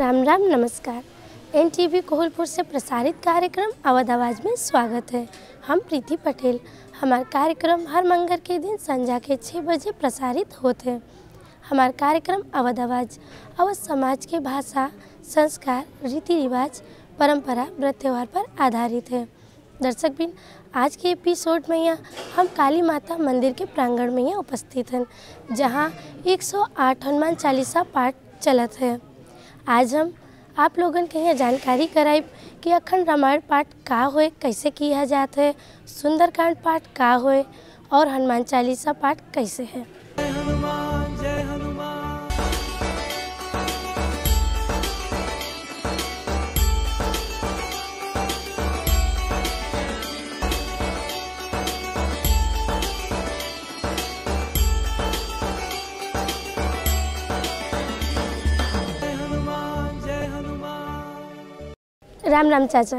राम राम नमस्कार N T V Kohalpur से प्रसारित कार्यक्रम अवध आवाज़ में स्वागत है हम प्रीति पटेल हमारे कार्यक्रम हर मंगल के दिन संध्या के छः बजे प्रसारित होते हैं हमारा कार्यक्रम अवध आवाज़ अवध समाज के भाषा संस्कार रीति रिवाज परंपरा व्रत त्यौहार पर आधारित है दर्शक बिन आज के एपिसोड में यहाँ हम काली माता मंदिर के प्रांगण में यहाँ उपस्थित हैं जहाँ 108 हनुमान चालीसा पाठ चलत है आज हम आप लोगन के यहाँ जानकारी कराई कि अखंड रामायण पाठ का होए कैसे किया जाता है सुंदरकांड पाठ का होए और हनुमान चालीसा पाठ कैसे है राम राम चाचा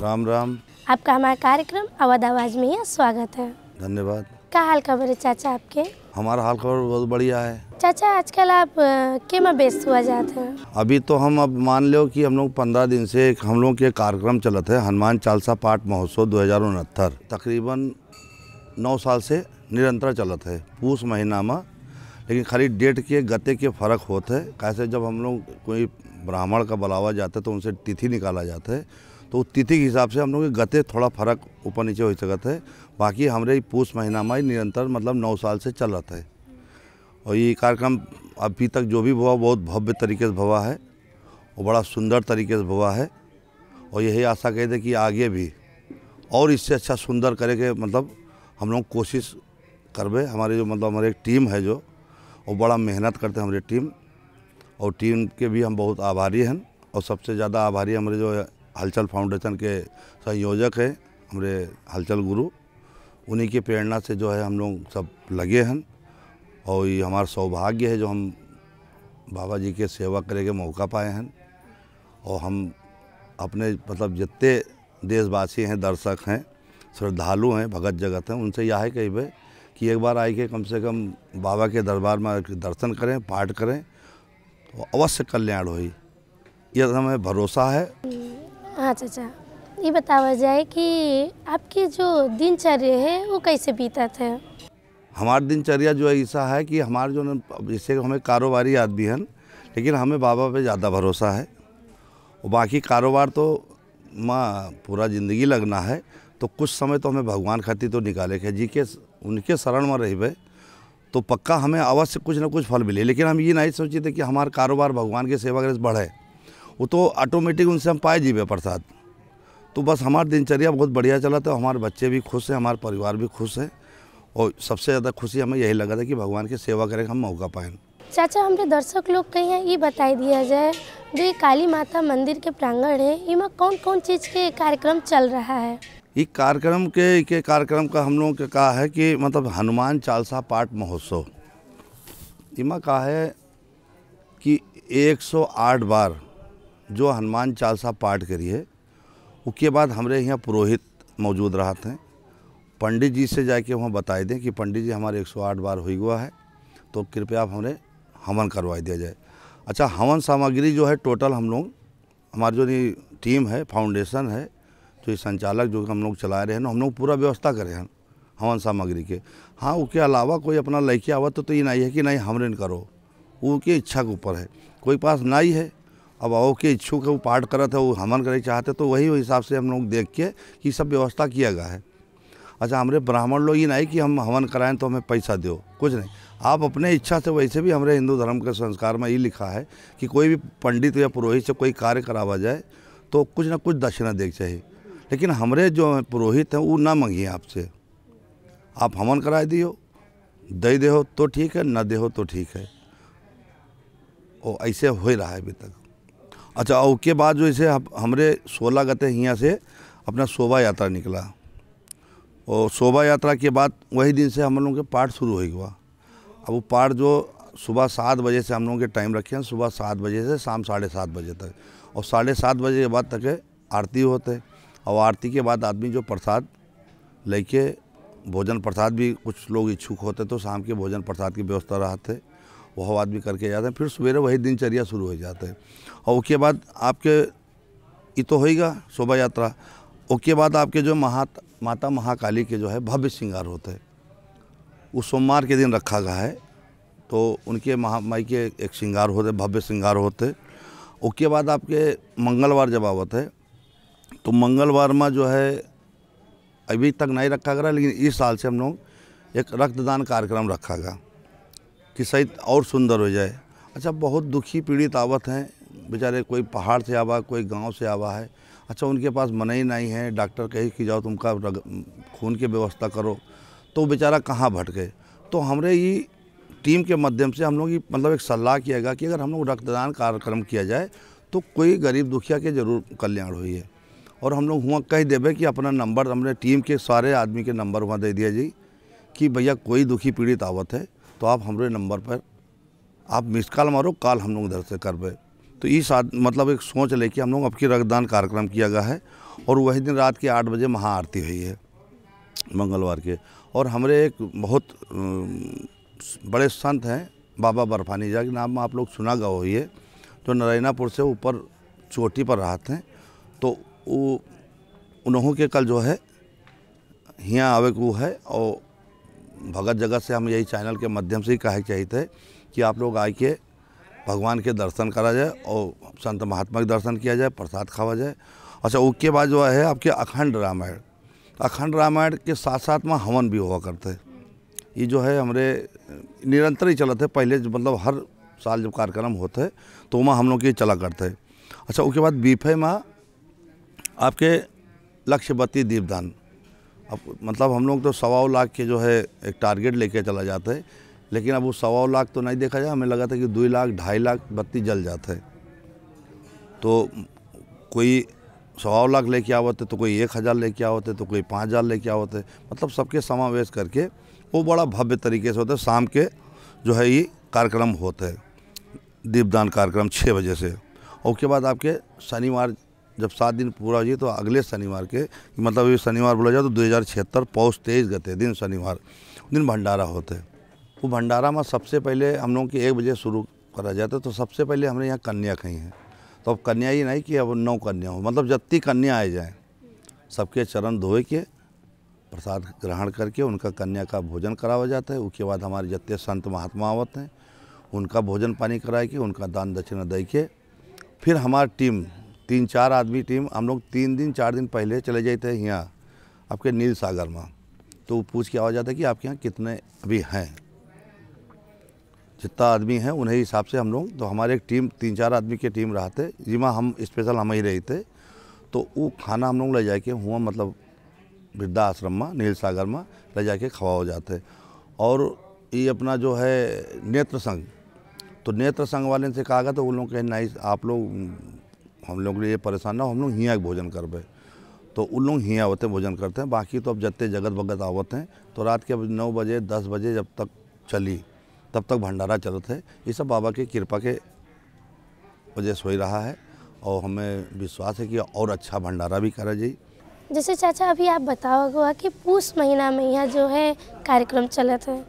राम राम आपका हमारा कार्यक्रम अवध आवाज में ही स्वागत है धन्यवाद क्या हाल खबर है चाचा आपके हमारा हाल खबर बहुत बढ़िया है चाचा आजकल आप के में व्यस्त हुआ जाते हैं अभी तो हम अब मान लो कि हम लोग पंद्रह दिन से हम लोग के कार्यक्रम चलते है हनुमान चालसा पाठ महोत्सव दो हजार उनहत्तर तकरीबन नौ साल से निरंतर चलत है पूस महीना में लेकिन खाली डेट के गते के फ़र्क होते है कैसे जब हम लोग कोई ब्राह्मण का बुलावा जाता है तो उनसे तिथि निकाला जाता है तो तिथि के हिसाब से हम लोग गते थोड़ा फर्क ऊपर नीचे हो सकता है बाकी हमारे पूछ महीना में निरंतर मतलब नौ साल से चल रहा है और ये कार्यक्रम अभी तक जो भी हुआ बहुत भव्य तरीके से भवा है और बड़ा सुंदर तरीके से भवा है और यही आशा कहते कि आगे भी और इससे अच्छा सुंदर करे के मतलब हम लोग कोशिश करबे हमारे जो मतलब हमारे एक टीम है जो वो बड़ा मेहनत करते हमारी टीम और टीम के भी हम बहुत आभारी हैं और सबसे ज़्यादा आभारी हमारे जो हलचल फाउंडेशन के संयोजक हैं हमारे हलचल गुरु उन्हीं की प्रेरणा से जो है हम लोग सब लगे हैं और ये हमारा सौभाग्य है जो हम बाबा जी के सेवा करे के मौका पाए हैं और हम अपने मतलब जितने देशवासी हैं दर्शक हैं श्रद्धालु हैं भगत जगत हैं उनसे यह है कही कि एक बार आए के कम से कम बाबा के दरबार में दर्शन करें पाठ करें वो अवश्य कल्याण हो यह तो हमें भरोसा है हाँ चाचा अच्छा। ये बतावा जाए कि आपकी जो दिनचर्या है वो कैसे बीता था हमारी दिनचर्या जो ऐसा है कि हमारे जो जैसे हमें कारोबारी आदमी हैं लेकिन हमें बाबा पे ज़्यादा भरोसा है और बाकी कारोबार तो माँ पूरा ज़िंदगी लगना है तो कुछ समय तो हमें भगवान खाती तो निकाले के जी के उनके शरण में रही तो पक्का हमें अवश्य कुछ ना कुछ फल मिले लेकिन हम ये नहीं सोचे थे कि हमारा कारोबार भगवान के सेवा ग्रह बढ़े वो तो ऑटोमेटिक उनसे हम पाए जीवे प्रसाद तो बस हमारा दिनचर्या बहुत बढ़िया चला था हमारे बच्चे भी खुश हैं हमारे परिवार भी खुश है और सबसे ज़्यादा खुशी हमें यही लगा था कि भगवान की सेवा करें हम मौका पाए चाचा हमारे दर्शक लोग के यहाँ ये बताई दिया जाए जो ये काली माता मंदिर के प्रांगण है इमें कौन कौन चीज़ के कार्यक्रम चल रहा है ये कार्यक्रम के के कार्यक्रम का हम लोगों के कहा है कि मतलब हनुमान चालसा पाठ महोत्सव इमा कहा है कि 108 बार जो हनुमान चालसा पाठ करिए उसके बाद हमारे यहाँ पुरोहित मौजूद रहा थे पंडित जी से जाके वहाँ बताए दें कि पंडित जी हमारे 108 बार हुई हुआ है तो कृपया आप हमारे हवन करवा दिया जाए अच्छा हवन सामग्री जो है टोटल हम लोग हमारी जो टीम है फाउंडेशन है जो ये संचालक जो हम लोग चला रहे हैं हम लोग पूरा व्यवस्था करे हैं हवन सामग्री के हाँ उसके अलावा कोई अपना लड़के आवा तो, तो ये नहीं है कि नहीं ऋण करो उनके इच्छा के ऊपर है कोई पास नहीं है अब आओ के इच्छुक है वो पाठ करत है वो हमन करे चाहते तो वही हिसाब से हम लोग देख के कि सब व्यवस्था किया गया है अच्छा हमारे ब्राह्मण लोग ये नहीं कि हम हवन कराएं तो हमें पैसा दो कुछ नहीं आप अपने इच्छा से वैसे भी हमारे हिंदू धर्म के संस्कार में ये लिखा है कि कोई भी पंडित या पुरोहित से कोई कार्य करावा जाए तो कुछ ना कुछ दक्षिणा देख चाहिए लेकिन हमरे जो पुरोहित हैं वो ना मंगिए आपसे आप हमन कराए दियो दे दे हो तो ठीक है ना दे हो तो ठीक है ओ ऐसे हो ही रहा है अभी तक अच्छा और उसके बाद जो इसे हमारे सोलह गते यहाँ से अपना शोभा यात्रा निकला और शोभा यात्रा के बाद वही दिन से हम लोगों के पाठ शुरू हो गया अब वो पाठ जो सुबह सात बजे से हम लोगों के टाइम रखे हैं सुबह सात बजे से शाम साढ़े सात बजे तक और साढ़े सात बजे के बाद तक आरती होते और आरती के बाद आदमी जो प्रसाद लेके भोजन प्रसाद भी कुछ लोग इच्छुक होते तो शाम के भोजन प्रसाद की व्यवस्था रहते वह आदमी करके जाते हैं फिर सवेरे वही दिनचर्या शुरू हो जाते हैं और उसके बाद आपके ये तो होगा शोभा यात्रा उसके बाद आपके जो महा माता महाकाली के जो है भव्य श्रृंगार होते हैं वो सोमवार के दिन रखा गया है तो उनके महामाई के एक श्रृंगार होते भव्य श्रृंगार होते उसके बाद आपके मंगलवार जब आवत है तो मंगलवार में जो है अभी तक नहीं रखा गया लेकिन इस साल से हम लोग एक रक्तदान कार्यक्रम रखा गया कि सही और सुंदर हो जाए अच्छा बहुत दुखी पीड़ित आवत हैं बेचारे कोई पहाड़ से आवा कोई गांव से आवा है अच्छा उनके पास मना ही नहीं है डॉक्टर कहे कि जाओ तुमका खून की व्यवस्था करो तो बेचारा कहाँ भटके तो हमारे ये टीम के माध्यम से हम लोग ये मतलब एक सलाह किया गया कि अगर हम लोग रक्तदान कार्यक्रम किया जाए तो कोई गरीब दुखिया के जरूर कल्याण हुई है और हम लोग हुआ कह देवे कि अपना नंबर हमने टीम के सारे आदमी के नंबर वहाँ दे दिया जी कि भैया कोई दुखी पीड़ित आवत है तो आप हमारे नंबर पर आप मिस कॉल मारो कॉल हम लोग उधर से करबे तो इस मतलब एक सोच ले कि हम लोग अब की रक्तदान कार्यक्रम किया गया है और वही दिन रात के आठ बजे महाआरती हुई है मंगलवार के और हमारे एक बहुत बड़े संत हैं बाबा बर्फानी जा के नाम आप लोग सुना गए हुई है जो नारायणापुर से ऊपर चोटी पर रहते हैं तो वो उन्हों के कल जो है हियाँ आवे को है और भगत जगत से हम यही चैनल के माध्यम से ही कहे चाहिए थे कि आप लोग आ के भगवान के दर्शन करा जाए और संत महात्मा के दर्शन किया जाए प्रसाद खावा जाए अच्छा उसके बाद जो है आपके अखंड रामायण अखंड रामायण के साथ साथ में हवन भी हुआ करते हैं ये जो है हमारे निरंतर ही चलते पहले मतलब हर साल जब कार्यक्रम होते तो वहाँ हम लोग ये चला करते अच्छा उसके बाद बीफे माँ आपके बत्ती दीपदान अब मतलब हम लोग तो सवा लाख के जो है एक टारगेट लेके चला जाता है लेकिन अब वो सवा लाख तो नहीं देखा जाए हमें लगा था कि दो लाख ढाई लाख बत्ती जल जाता तो है तो कोई सवा लाख लेके आवते तो कोई एक हज़ार लेके आवते तो कोई पाँच हज़ार लेके आवते मतलब सबके समावेश करके वो बड़ा भव्य तरीके से होता है शाम के जो है ये कार्यक्रम होते हैं दीपदान कार्यक्रम छः बजे से और उसके बाद आपके शनिवार जब सात दिन पूरा हो जाए तो अगले शनिवार के मतलब ये शनिवार बोला जाए तो दो हज़ार छिहत्तर पौष तेईस गते दिन शनिवार दिन भंडारा होते वो भंडारा में सबसे पहले हम लोग की एक बजे शुरू करा जाता तो, तो सबसे पहले हमने यहाँ कन्या कही है तो अब कन्या ही नहीं कि अब नौ कन्या हो मतलब जत्ती कन्या आए जाए सबके चरण धोए के प्रसाद ग्रहण करके उनका कन्या का भोजन करावा जाता है उसके बाद हमारे जत्ते संत महात्मा आवत हैं उनका भोजन पानी करा के उनका दान दक्षिणा दे के फिर हमारी टीम तीन चार आदमी टीम हम लोग तीन दिन चार दिन पहले चले जाए थे यहाँ आपके नील सागर में तो पूछ के आवाज आता कि आपके यहाँ कितने अभी हैं जितना आदमी हैं उन्हें हिसाब से हम लोग तो हमारे एक टीम तीन चार आदमी के टीम रहा थे जिमा हम स्पेशल हम ही रहे थे तो वो खाना हम लोग ले जाके हुआ मतलब वृद्धा आश्रम में नील सागर में ले जाके हो जाते और ये अपना जो है नेत्र संघ तो नेत्र संघ वाले से कहा गया तो वो लोग कहे नहीं आप लोग हम लोग ये परेशान ना हम लोग हियाँ भोजन करबे तो उन लोग हियाँ होते भोजन करते हैं बाकी तो अब जत्ते जगत भगत आवत हैं तो रात के नौ बजे दस बजे जब तक चली तब तक भंडारा चलते है ये सब बाबा की कृपा के वजह से हो रहा है और हमें विश्वास है कि और अच्छा भंडारा भी करा जाए जैसे चाचा अभी आप बताओगे कि पूस महीना में यहाँ जो है कार्यक्रम चलते हैं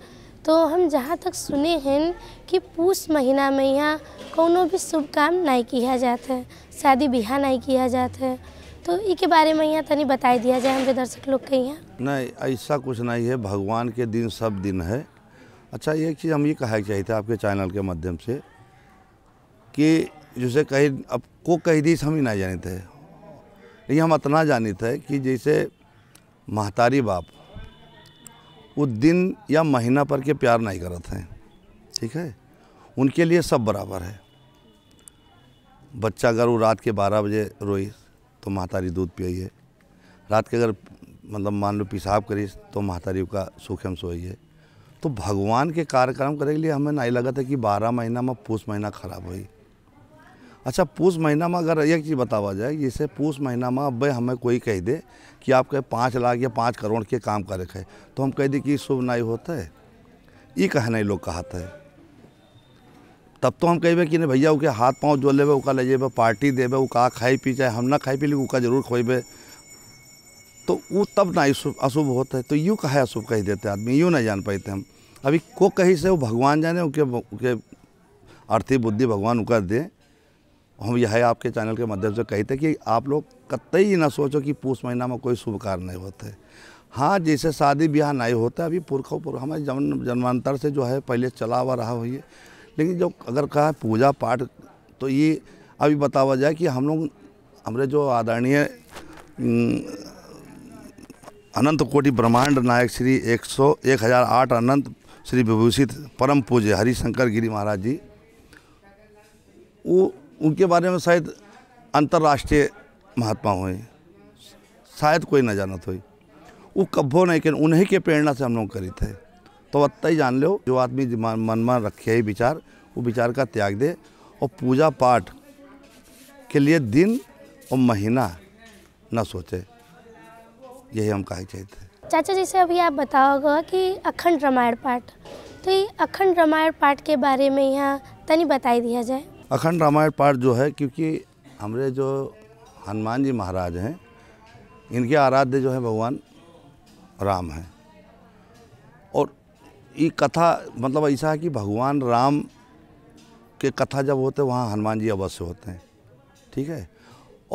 तो हम जहाँ तक सुने हैं कि पूस महीना में यहाँ कोनो भी शुभ काम नहीं किया जाता है शादी ब्याह नहीं किया जाता है तो इसके बारे में यहाँ तनी बता दिया जाए हमारे दर्शक लोग के यहाँ नहीं ऐसा कुछ नहीं है भगवान के दिन सब दिन है अच्छा एक चीज़ हम ये कहा चाहिए आपके चैनल के माध्यम से कि जैसे कही अब को कह दी हम ही ना जानते हैं ये हम इतना जानते हैं कि जैसे महतारी बाप वो दिन या महीना पर के प्यार नहीं करते हैं ठीक है उनके लिए सब बराबर है बच्चा अगर वो रात के बारह बजे रोई तो महतारी दूध पियाइए रात के अगर मतलब मान लो पेशाब करी तो महतारी का सूखम सोइए तो भगवान के कार्यक्रम करे के लिए हमें नहीं लगा था कि बारह महीना में पूस महीना ख़राब हुई अच्छा पूस महीना में अगर एक चीज़ बतावा जाए जैसे पूस महीना में अब हमें कोई कह दे कि आपके पाँच लाख या पाँच करोड़ के काम करे है तो हम कह दें कि शुभ नहीं होता है ये कहना लोग कहते हैं तब तो हम कहे कि नहीं भैया उसके हाथ पाँव जो लेबे उका ले जेबे पार्टी देबे उ का खाई पी चाहे हम ना खाई पी ली उका जरूर खोएबे तो वो तब ना अशुभ होता है तो यूँ कहे अशुभ कह देते आदमी यूँ नहीं जान पाते हम अभी को कहीं से वो भगवान जाने उनके उनके अर्थी बुद्धि भगवान उका दे हम यह आपके चैनल के माध्यम से कहते कि आप लोग कतई ना सोचो कि पूछ महीना में कोई शुभ कार्य नहीं होते हाँ जैसे शादी ब्याह नहीं होता अभी पुरखों पुरख हमारे जन्म जन्मांतर से जो है पहले चला हुआ रहा हुई लेकिन जो अगर कहा पूजा पाठ तो ये अभी बतावा जाए कि हम लोग हमारे जो आदरणीय अनंत कोटि ब्रह्मांड नायक श्री एक सौ एक हज़ार आठ अनंत श्री विभूषित परम पूज्य हरिशंकर गिरी महाराज जी वो उनके बारे में शायद अंतर्राष्ट्रीय महात्मा हुए शायद कोई न जानत हुई वो कब्भो नहीं कि उन्हीं के प्रेरणा से हम लोग करी थे तो अत्ता ही जान लो जो आदमी मन में रखे ही विचार वो विचार का त्याग दे और पूजा पाठ के लिए दिन और महीना न सोचे यही हम कहे चाहते थे चाचा जी से अभी आप बताओगे कि अखंड रामायण पाठ तो ये अखंड रामायण पाठ के बारे में यहाँ तनी बताई दिया जाए अखंड रामायण पाठ जो है क्योंकि हमारे जो हनुमान जी महाराज हैं इनके आराध्य जो है भगवान राम हैं और ये कथा मतलब ऐसा है कि भगवान राम के कथा जब होते वहाँ हनुमान जी अवश्य होते हैं ठीक है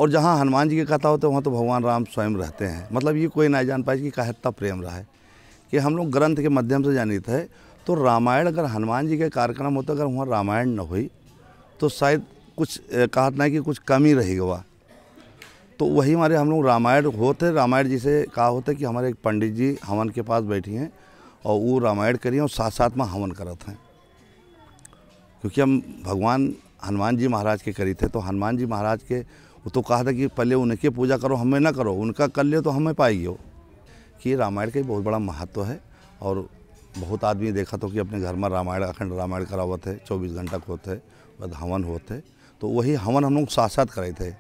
और जहाँ हनुमान जी की कथा होते हैं वहाँ तो भगवान राम स्वयं रहते हैं मतलब ये कोई ना जान पाए कि कहता प्रेम रहा है कि हम लोग ग्रंथ के माध्यम से जानित है तो रामायण अगर हनुमान जी के कार्यक्रम होते अगर वहाँ रामायण न हुई तो शायद कुछ कहा ना कि कुछ कमी रहेगा वह तो वही हमारे हम लोग रामायण होते रामायण जी से कहा होता है कि हमारे एक पंडित जी हवन के पास बैठी हैं और वो रामायण करिए और साथ साथ में हवन करते हैं क्योंकि हम भगवान हनुमान जी महाराज के करी थे तो हनुमान जी महाराज के वो तो कहा था कि पहले उनके पूजा करो हमें ना करो उनका कर लियो तो हमें पाई हो कि रामायण का बहुत बड़ा महत्व है और बहुत आदमी देखा तो कि अपने घर में रामायण अखंड रामायण करावत है चौबीस घंटा होते बद हवन होते तो वही हवन हम लोग साथ साथ करे थे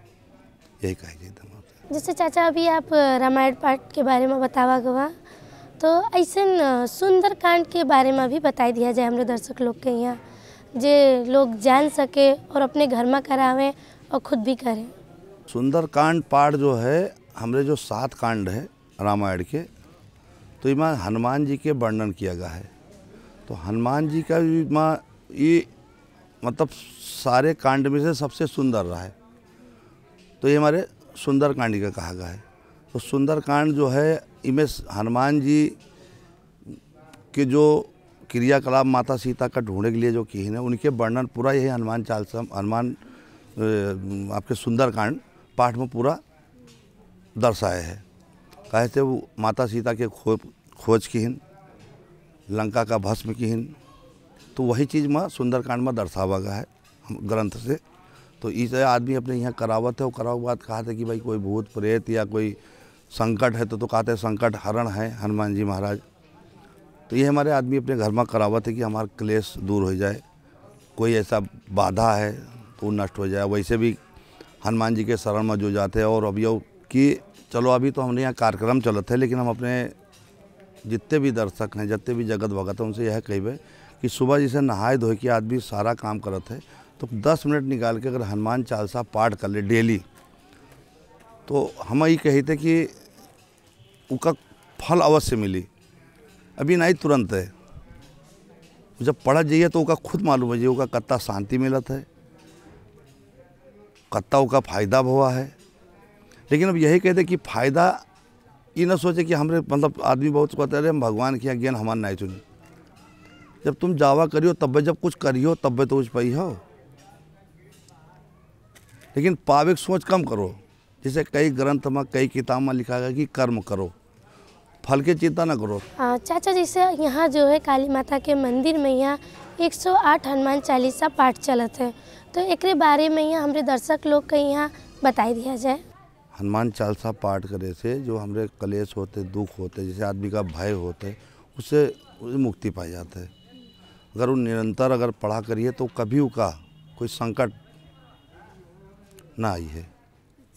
यही कहेगी जैसे चाचा अभी आप रामायण पाठ के बारे में बतावा गवा तो ऐसे सुंदर कांड के बारे में भी बताई दिया जाए हमारे दर्शक लोग के यहाँ जे लोग जान सके और अपने घर में करावें और खुद भी करें सुंदर कांड पाठ जो है हमारे जो सात कांड है रामायण के तो इमा हनुमान जी के वर्णन किया गया है तो हनुमान जी का भी माँ ये मतलब सारे कांड में से सबसे सुंदर रहा है तो ये हमारे सुंदरकांड का कहा गया है तो सुंदरकांड जो है इनमें हनुमान जी के जो क्रियाकलाप माता सीता का ढूंढने के लिए जो किए हैं उनके वर्णन पूरा यही हनुमान चालसा हनुमान आपके सुंदरकांड पाठ में पूरा दर्शाए है कहे थे वो माता सीता के खो खोज की हिन लंका का भस्म की हिन तो वही चीज़ माँ सुंदरकांड में दर्शावा गया है ग्रंथ से तो इस आदमी अपने यहाँ करावत है वो कराव बाद कहा था कि भाई कोई भूत प्रेत या कोई संकट है तो तो कहते हैं संकट हरण है हनुमान जी महाराज तो ये हमारे आदमी अपने घर में करावत है कि हमारा क्लेश दूर हो जाए कोई ऐसा बाधा है तो नष्ट हो जाए वैसे भी हनुमान जी के शरण में जो जाते हैं और अभी कि चलो अभी तो हमने यहाँ कार्यक्रम चलत है लेकिन हम अपने जितने भी दर्शक हैं जितने भी जगत भगत हैं उनसे यह कहे कि सुबह जैसे नहाए धोए के आदमी सारा काम करते हैं तो 10 मिनट निकाल के अगर हनुमान चालीसा पाठ कर ले डेली तो हम यही कहे थे कि उनका फल अवश्य मिली अभी ना ही तुरंत है जब पढ़ा जाइए तो उनका खुद मालूम है उनका कत्ता शांति मिलत है कत्ता उसका फ़ायदा हुआ है लेकिन अब यही कहते कि फ़ायदा ये ना सोचे कि हमरे मतलब आदमी बहुत कहते अरे हम भगवान के ज्ञान हमारे नहीं चुनी जब तुम जावा करियो तब जब कुछ करियो तब तो कुछ पाई हो लेकिन पाविक सोच कम करो जैसे कई ग्रंथ में कई किताब में लिखा गया कि कर्म करो फल की चिंता ना करो चाचा जैसे यहाँ जो है काली माता के मंदिर में यहाँ 108 हनुमान चालीसा पाठ चलत है तो एक बारे में यहाँ हमारे दर्शक लोग के यहाँ बताई दिया जाए हनुमान चालीसा पाठ करे से जो हमारे कलेश होते दुख होते जैसे आदमी का भय होते उससे मुक्ति पाई जाता है अगर वो निरंतर अगर पढ़ा करिए तो कभी उसका कोई संकट घटना आई है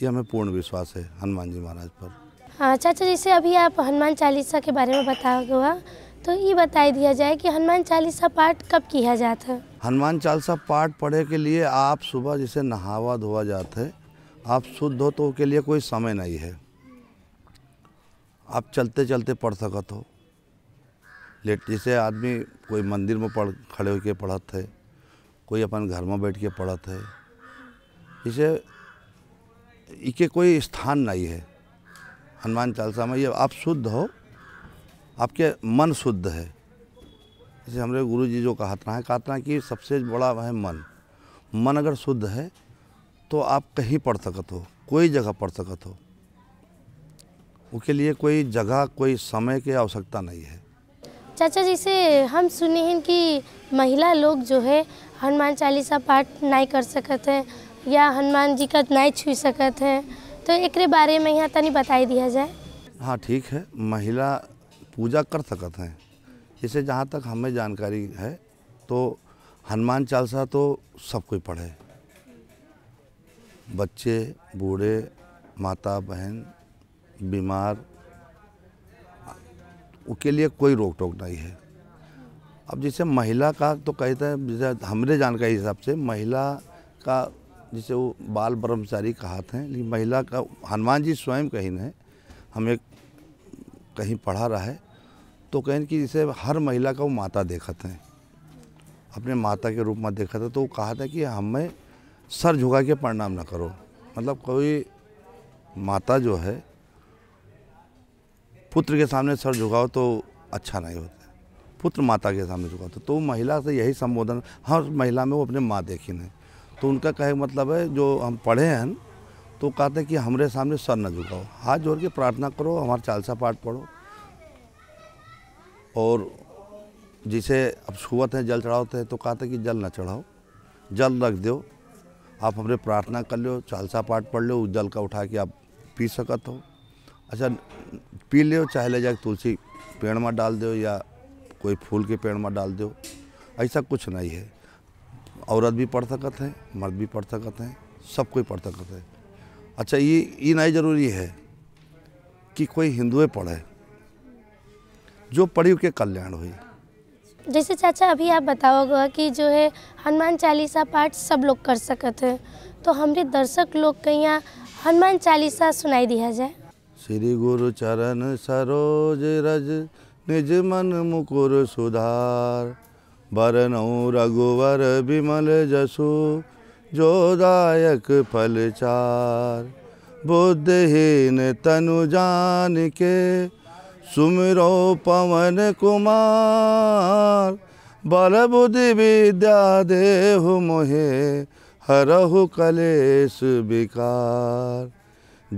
ये हमें पूर्ण विश्वास है हनुमान जी महाराज पर हाँ चाचा जैसे अभी आप हनुमान चालीसा के बारे में बताओगे हुआ तो ये बता दिया जाए कि हनुमान चालीसा पाठ कब किया जाता है हनुमान चालीसा पाठ पढ़े के लिए आप सुबह जैसे नहावा धोवा जाते हैं आप शुद्ध हो तो के लिए कोई समय नहीं है आप चलते चलते पढ़ सकत हो लेट जैसे आदमी कोई मंदिर में पढ़ खड़े होकर पढ़त है कोई अपन घर में बैठ के पढ़त है इसे इके कोई स्थान नहीं है हनुमान चालीसा में ये आप शुद्ध हो आपके मन शुद्ध है जैसे हमारे गुरु जी जो कहा है कहातना कि सबसे बड़ा है मन मन अगर शुद्ध है तो आप कहीं पढ़ सकत हो कोई जगह पढ़ सकत हो उसके लिए कोई जगह कोई समय की आवश्यकता नहीं है चाचा जी से हम सुने हैं कि महिला लोग जो है हनुमान चालीसा पाठ नहीं कर सकते हैं या हनुमान जी का नहीं छू सकत है तो एक बारे में यहाँ तनी बताई दिया जाए हाँ ठीक है महिला पूजा कर सकत हैं इसे जहाँ तक हमें जानकारी है तो हनुमान चालीसा तो सब कोई पढ़े बच्चे बूढ़े माता बहन बीमार उसके लिए कोई रोक टोक नहीं है अब जैसे महिला का तो कहते हैं जैसे हमने जानकारी हिसाब से महिला का जिसे वो बाल ब्रह्मचारी कहा हैं लेकिन महिला का हनुमान जी स्वयं कहीं न हम एक कहीं पढ़ा रहा है तो कहें कि जिसे हर महिला का वो माता देखा था अपने माता के रूप में देखा था तो वो कहा था कि हमें सर झुका के प्रणाम ना करो मतलब कोई माता जो है पुत्र के सामने सर झुकाओ तो अच्छा नहीं होता पुत्र माता के सामने झुकाओ तो, तो महिला से यही संबोधन हर महिला में वो अपने माँ देखी नहीं तो उनका कहे मतलब है जो हम पढ़े हैं तो कहते हैं कि हमारे सामने सर न झुकाओ हाथ जोड़ के प्रार्थना करो हमारा चालसा पाठ पढ़ो और जिसे अब छुवत है जल चढ़ाते हैं तो कहते हैं कि जल न चढ़ाओ जल रख दो आप हमारे प्रार्थना कर लो चालसा पाठ पढ़ लो उस जल का उठा के आप पी सकत हो अच्छा पी लो चाहे ले जाए तुलसी पेड़ में डाल दो या कोई फूल के पेड़ में डाल दो ऐसा कुछ नहीं है औरत भी पढ़ सकत है मर्द भी पढ़ सकत हैं सब कोई पढ़ सकत है अच्छा ये ये नहीं ज़रूरी है कि कोई हिंदुए पढ़े जो पढ़ी के कल्याण हुई जैसे चाचा अभी आप बताओगे कि जो है हनुमान चालीसा पाठ सब लोग कर सकते हैं तो हमारे दर्शक लोग के यहाँ हनुमान चालीसा सुनाई दिया जाए श्री गुरु चरण सरोज रज निज मन मुकुर सुधार बरनौ रघुवर विमल जसु जोदायक फलचार बुद्धहीन तनु जान के सुमिरो पवन कुमार बल बुद्धि विद्या देहु मोहे हरहु कलेश विकार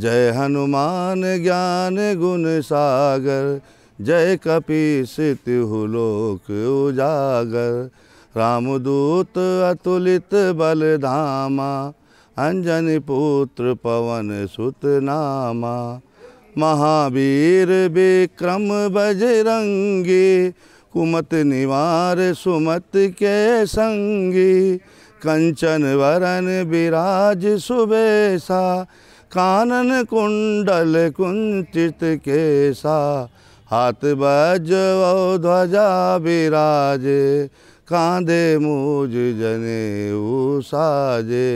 जय हनुमान ज्ञान गुण सागर जय कपीसित हुलोक उजागर रामदूत अतुलित बलधामा अंजन पुत्र पवन सुत नामा महावीर विक्रम बजरंगी कुमत निवार सुमत के संगी कंचन वरन विराज सुबेसा कानन कुंडल कुंचित केसा हाथ बज ध्वजा विराजे कांधे मूज जने साजे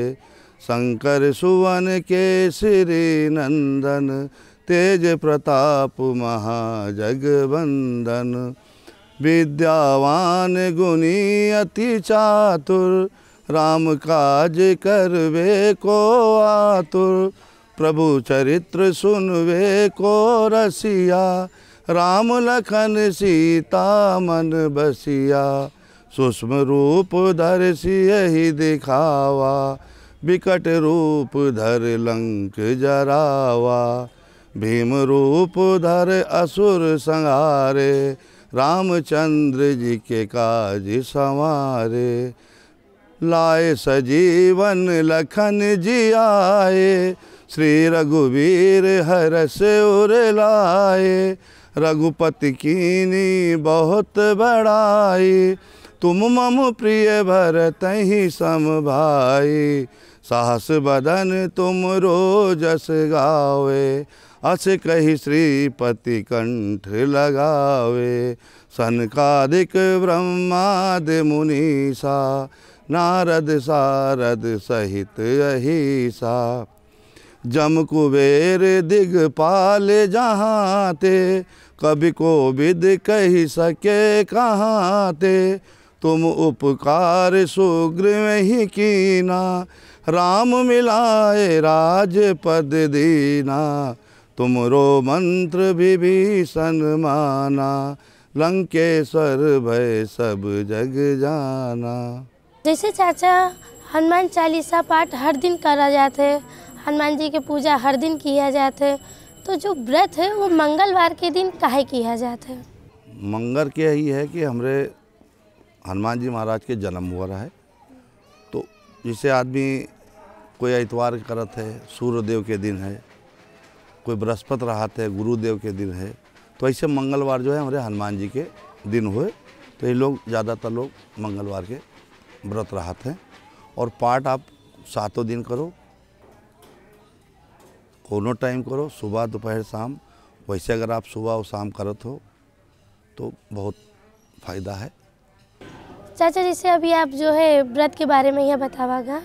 शंकर सुवन के श्री नंदन तेज प्रताप महाजगवंदन विद्यावान गुनी अति चातुर राम काज करवे को आतुर प्रभु चरित्र सुनवे को रसिया राम लखन सीता मन बसिया सूक्ष्म रूप धर सी दिखावा विकट रूप धर लंक जरावा भीम रूप धर असुर संहारे रामचंद्र जी के काज संवारे लाए सजीवन लखन जी आए श्री रघुवीर हरस उर लाए रघुपति नी बहुत बड़ाई तुम मम प्रिय भर तही सम भाई साहस बदन तुम रोजस गावे अस कही श्रीपति कंठ लगावे सनकादिक ब्रह्माद मुनीसा नारद सारद सहित अहिसा जम कुबेर दिगपाल जहाँ ते कभी को विद कही सके कहाँ ते तुम उपकार सुग्रीव ही कीना राम मिलाए राज पद दीना तुमरो मंत्र विभीषण माना लंकेश्वर भय सब जग जाना जैसे चाचा हनुमान चालीसा पाठ हर दिन करा जाते हनुमान जी की पूजा हर दिन किया जाता है तो जो व्रत है वो मंगलवार के दिन काहे किया जाता है मंगल के ही है कि हमारे हनुमान जी महाराज के जन्म हुआ रहा है तो जिसे आदमी कोई इतवार करत है सूर्यदेव के दिन है कोई बृहस्पति राहत है गुरुदेव के दिन है तो ऐसे मंगलवार जो है हमारे हनुमान जी के दिन हुए तो ये लोग ज़्यादातर लोग मंगलवार के व्रत रहते हैं और पाठ आप सातों दिन करो कोनो टाइम करो सुबह दोपहर शाम वैसे अगर आप सुबह और शाम करत हो तो बहुत फ़ायदा है चाचा जैसे अभी आप जो है व्रत के बारे में यह बतावागा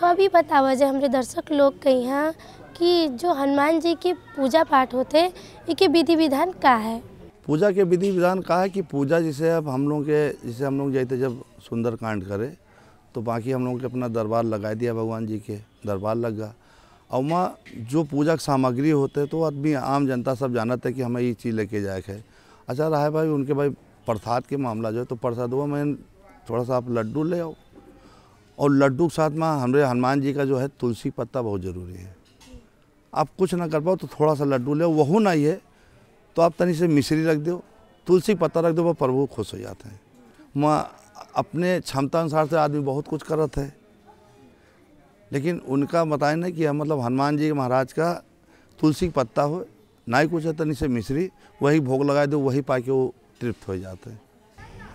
तो अभी बतावा जाए हमारे दर्शक लोग के यहाँ कि जो हनुमान जी के पूजा पाठ होते इनके विधि विधान का है पूजा के विधि विधान का है कि पूजा जैसे अब हम लोग के जैसे हम लोग जाते जब सुंदरकांड करे तो बाकी हम लोग के अपना दरबार लगा दिया भगवान जी के दरबार लग गया और वहाँ जो पूजक सामग्री होते तो आदमी आम जनता सब जानते हैं कि हमें ये चीज़ लेके जाए है अच्छा रहा है भाई उनके भाई प्रसाद के मामला जो है तो प्रसाद हुआ मैं थोड़ा सा आप लड्डू ले आओ और लड्डू के साथ में हमारे हनुमान जी का जो है तुलसी पत्ता बहुत ज़रूरी है आप कुछ ना कर पाओ तो थोड़ा सा लड्डू ले वहू ही है तो आप तनी से मिश्री रख दो तुलसी पत्ता रख दो वह प्रभु खुश हो जाते हैं वहाँ अपने क्षमता अनुसार से आदमी बहुत कुछ करते है लेकिन उनका बताए ना कि हम मतलब हनुमान जी महाराज का तुलसी पत्ता हो ना ही कुछ तनी से मिश्री वही भोग लगा दो वही पा के वो तृप्त हो जाते हैं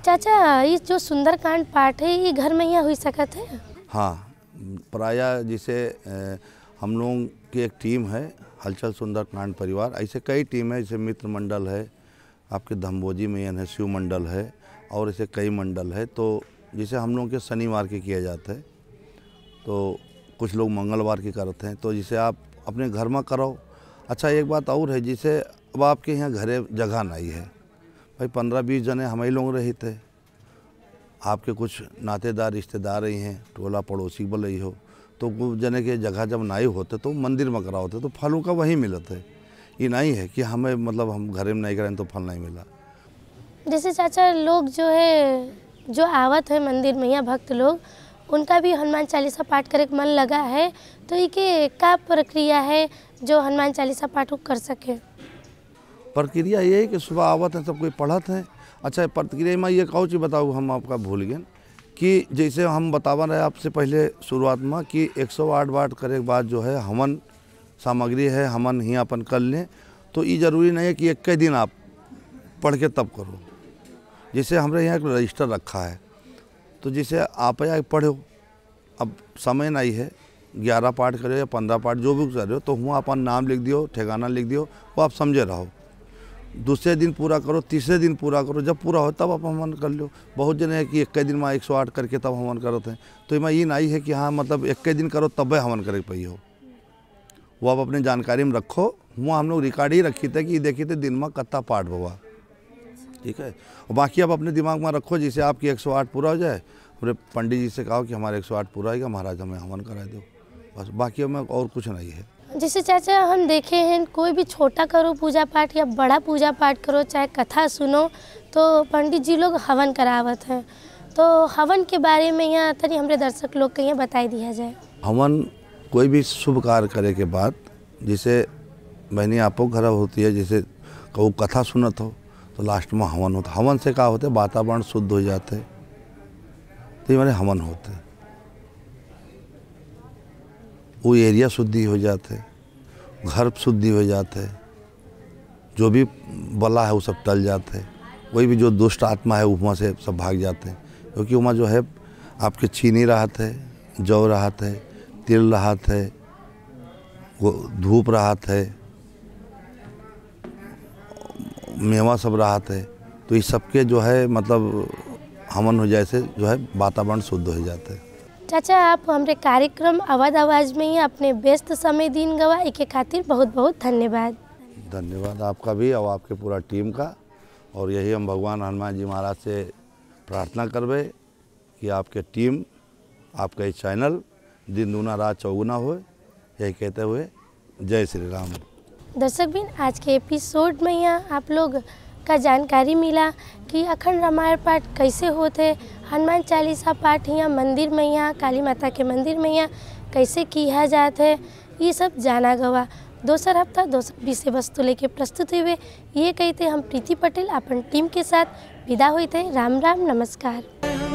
चाचा ये जो सुंदरकांड पाठ है ये घर में ही हो सकत था हाँ प्रायः जिसे हम लोग की एक टीम है हलचल सुंदरकांड परिवार ऐसे कई टीम है जैसे मित्र मंडल है आपके धम्बोजी में है शिव मंडल है और ऐसे कई मंडल है तो जिसे हम लोग के शनिवार के किया जाता है तो कुछ लोग मंगलवार की करते हैं तो जिसे आप अपने घर में करो अच्छा एक बात और है जिसे अब आपके यहाँ घरे जगह नहीं है भाई पंद्रह बीस जने हम ही लोग रहे थे आपके कुछ नातेदार रिश्तेदार ही हैं टोला पड़ोसी बोल ही हो तो जने के जगह जब नहीं होते तो मंदिर में करा होते तो फलों का वहीं मिलते ये नहीं है कि हमें मतलब हम घरे में नहीं करें तो फल नहीं मिला जैसे चाचा लोग जो है जो आवत है मंदिर में या भक्त लोग उनका भी हनुमान चालीसा पाठ करे मन लगा है तो ये के का प्रक्रिया है जो हनुमान चालीसा पाठ कर सके प्रक्रिया ये है कि सुबह आवत है सब कोई पढ़त है अच्छा प्रक्रिया में ये कहो चीज़ बताऊँ हम आपका भूल गए कि जैसे हम बतावा रहे आपसे पहले शुरुआत में कि 108 वाट करे के बाद जो है हमन सामग्री है हमन ही अपन कर लें तो ये ज़रूरी नहीं है कि कई दिन आप पढ़ के तब करो जैसे हमारे यहाँ एक रजिस्टर रखा है तो जिसे आप या पढ़ो अब समय नहीं है ग्यारह पार्ट करो या पंद्रह पार्ट जो भी कर रहे हो तो वहाँ अपन नाम लिख दियो ठिकाना लिख दियो वो आप समझे रहो दूसरे दिन पूरा करो तीसरे दिन पूरा करो जब पूरा हो तब आप हवन कर लो बहुत जने है कि इक्के दिन में एक सौ आठ करके तब हवन करते हैं तो इमें ये नहीं है कि हाँ मतलब इक्के दिन करो तब हवन करे पाई हो वो आप अपने जानकारी में रखो वहाँ हम लोग रिकॉर्ड ही रखी थे कि देखी थे तो दिन में कत्ता पाठ हुआ ठीक है और बाकी आप अपने दिमाग में रखो जिसे आपकी एक सौ आठ पूरा हो जाए पूरे पंडित जी से कहो कि हमारा एक सौ आठ पूरा आएगा महाराज हमें हवन करा दो बस बाकी हमें और कुछ नहीं है जैसे चाचा हम देखे हैं कोई भी छोटा करो पूजा पाठ या बड़ा पूजा पाठ करो चाहे कथा सुनो तो पंडित जी लोग हवन करावत हैं तो हवन के बारे में यहाँ तरी हमारे दर्शक लोग के यहाँ बताई दिया जाए हवन कोई भी शुभ कार्य करे के बाद जिसे बहनी आपो घर होती है जैसे कहूँ कथा सुनत हो तो लास्ट में हवन होता हवन से क्या होते वातावरण शुद्ध हो जाते तो ये हमारे हवन होते वो एरिया शुद्धि हो जाते घर शुद्धि हो जाते जो भी बला है वो सब टल जाते वही भी जो दुष्ट आत्मा है वहाँ से सब भाग जाते हैं क्योंकि वहाँ जो है आपके चीनी राहत है जौ राहत है तिल राहत है धूप राहत है मेवा सब रहा है तो इस सबके जो है मतलब हमन हो जाए से जो है वातावरण शुद्ध हो जाता है चाचा आप हमारे कार्यक्रम आवाज आवाज में ही अपने व्यस्त समय दिन गवा एक खातिर बहुत बहुत धन्यवाद धन्यवाद आपका भी और आपके पूरा टीम का और यही हम भगवान हनुमान जी महाराज से प्रार्थना करवे कि आपके टीम आपका ये चैनल दिन दूना रात चौगुना हो यही कहते हुए जय श्री राम दर्शक बिन आज के एपिसोड में यहाँ आप लोग का जानकारी मिला कि अखंड रामायण पाठ कैसे होते हनुमान चालीसा पाठ यहाँ मंदिर में यहाँ काली माता के मंदिर में यहाँ कैसे किया जाता है ये सब जाना गवा दोसर हफ्ता दोसर विषय वस्तु लेके प्रस्तुत हुए ये कहते हम प्रीति पटेल अपन टीम के साथ विदा हुए थे राम राम नमस्कार